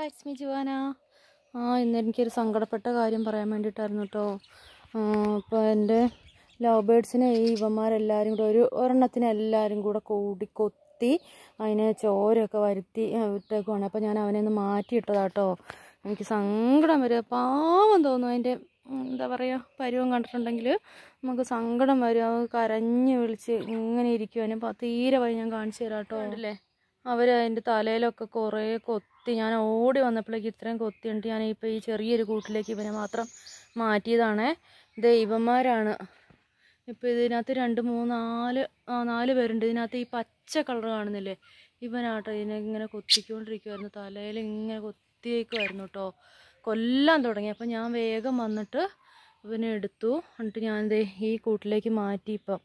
hi സ്മി Juana ആ ഇന്ന് എനിക്കൊരു സങ്കടപ്പെട്ട കാര്യം പറയാൻ വേണ്ടിയിട്ടായിരുന്നു കേട്ടോ അപ്പോൾ എൻ്റെ ലവ് ബേഡ്സിനെ ഈ ഇവന്മാരെല്ലാവരും കൂടെ ഒരു ഒരെണ്ണത്തിന് എല്ലാവരും കൂടെ കൂടി കൊത്തി അതിനെ ചോരൊക്കെ വരുത്തി വിട്ടേക്കുവാണ് അപ്പോൾ ഞാൻ അവനെ ഒന്ന് കേട്ടോ എനിക്ക് സങ്കടം വരിക പാവം തോന്നും അതിൻ്റെ എന്താ പറയുക പരുവം കണ്ടിട്ടുണ്ടെങ്കിൽ നമുക്ക് സങ്കടം വരും കരഞ്ഞ് വിളിച്ച് ഇങ്ങനെ ഇരിക്കുവാനും അതിനെ തീരെ വഴി ഞാൻ കാണിച്ചു തരാം കേട്ടോ ഉണ്ടല്ലേ അവർ അതിൻ്റെ തലയിലൊക്കെ കുറേ കൊത്തി ഞാൻ ഓടി വന്നപ്പോഴേക്ക് ഇത്രയും കൊത്തിയുണ്ട് ഞാൻ ഇപ്പോൾ ഈ ചെറിയൊരു കൂട്ടിലേക്ക് ഇവനെ മാത്രം മാറ്റിയതാണേ ദൈവന്മാരാണ് ഇപ്പോൾ ഇതിനകത്ത് രണ്ട് മൂന്ന് നാല് നാല് പേരുണ്ട് ഇതിനകത്ത് ഈ പച്ച കളർ കാണുന്നില്ലേ ഇവനാട്ടോ ഇതിനെ ഇങ്ങനെ കൊത്തിക്കൊണ്ടിരിക്കുമായിരുന്നു തലയിൽ ഇങ്ങനെ കൊത്തിയേക്കുമായിരുന്നു കേട്ടോ കൊല്ലാൻ തുടങ്ങി അപ്പം ഞാൻ വേഗം വന്നിട്ട് ഇവനെ എടുത്തു എന്നിട്ട് ഞാനിത് ഈ കൂട്ടിലേക്ക് മാറ്റി ഇപ്പം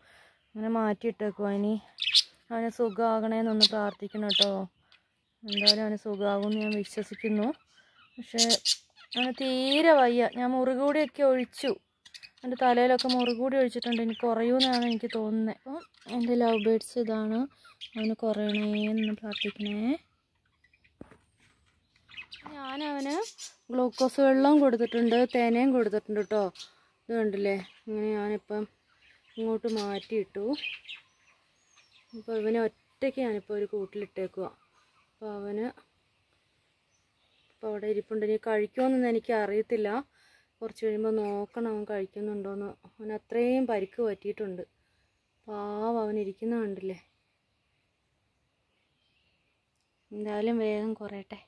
അങ്ങനെ മാറ്റിയിട്ടേക്കുവാനി ഇനി അവന് സുഖമാകണേന്നൊന്ന് പ്രാർത്ഥിക്കണം കേട്ടോ എന്തായാലും അവന് സുഖമാകുമെന്ന് ഞാൻ വിശ്വസിക്കുന്നു പക്ഷേ അവന് തീരെ വയ്യ ഞാൻ മുറികൂടിയൊക്കെ ഒഴിച്ചു എൻ്റെ തലയിലൊക്കെ മുറുകൂടി ഒഴിച്ചിട്ടുണ്ട് എനിക്ക് കുറയൂന്നാണ് എനിക്ക് തോന്നുന്നത് അപ്പം എൻ്റെ ലവ് ബേഡ്സ് ഇതാണ് അവന് കുറയണേന്ന് പ്രാർത്ഥിക്കണേ ഞാനവന് ഗ്ലൂക്കോസ് വെള്ളവും കൊടുത്തിട്ടുണ്ട് തേനയും കൊടുത്തിട്ടുണ്ട് കേട്ടോ ഇത് കണ്ടില്ലേ ഇങ്ങനെ ഞാനിപ്പം ഇങ്ങോട്ട് മാറ്റിയിട്ടു അപ്പോൾ ഇവനെ ഒറ്റയ്ക്ക് ഞാനിപ്പോൾ ഒരു കൂട്ടിലിട്ടേക്കുക അപ്പോൾ അവന് ഇപ്പോൾ അവിടെ ഇരിപ്പുണ്ട് ഇനി കഴിക്കുമെന്നൊന്നും എനിക്ക് അറിയത്തില്ല കുറച്ച് കഴിയുമ്പോൾ നോക്കണം അവൻ കഴിക്കുന്നുണ്ടോയെന്ന് അവൻ അത്രയും പരിക്ക് പറ്റിയിട്ടുണ്ട് പാവം അവൻ ഇരിക്കുന്ന കണ്ടില്ലേ എന്തായാലും വേഗം കുറയട്ടെ